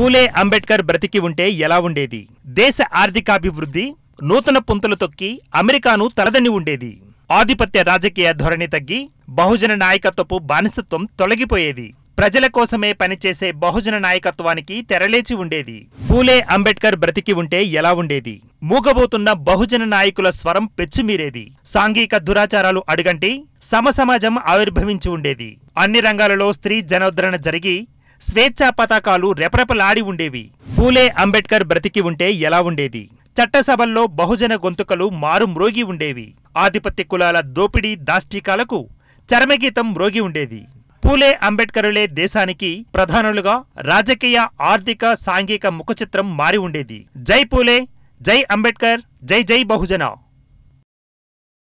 పూలే అంబేద్కర్ బ్రతికి ఉంటే ఎలా ఉండేది దేశ ఆర్థికాభివృద్ధి నూతన పుంతలు తొక్కి అమెరికాను తలదని ఉండేది ఆధిపత్య రాజకీయ ధోరణి తగ్గి బహుజన నాయకత్వపు బానిసత్వం తొలగిపోయేది ప్రజల కోసమే పనిచేసే బహుజన నాయకత్వానికి తెరలేచి ఉండేది పూలే అంబేద్కర్ బ్రతికి ఉంటే ఎలా ఉండేది మూగబోతున్న బహుజన నాయకుల స్వరం పెచ్చుమీరేది సాంఘిక దురాచారాలు అడుగంటి సమసమాజం ఆవిర్భవించి ఉండేది అన్ని రంగాలలో స్త్రీ జనోద్ధరణ జరిగి స్వేచ్ఛా పతాకాలు రెపరెపలాడి ఉండేవి పూలే అంబేద్కర్ బ్రతికి ఉంటే ఎలా ఉండేది చట్టసభల్లో బహుజన గొంతుకలు మారుమ్రోగి ఉండేవి ఆధిపత్య కులాల దోపిడీ దాష్టికాలకు చరమగీతం మ్రోగి ఉండేది పూలే అంబేద్కరులే దేశానికి ప్రధానులుగా రాజకీయ ఆర్థిక సాంఘిక ముఖచిత్రం మారి ఉండేది జై పూలే జై అంబేద్కర్ జై జై బహుజన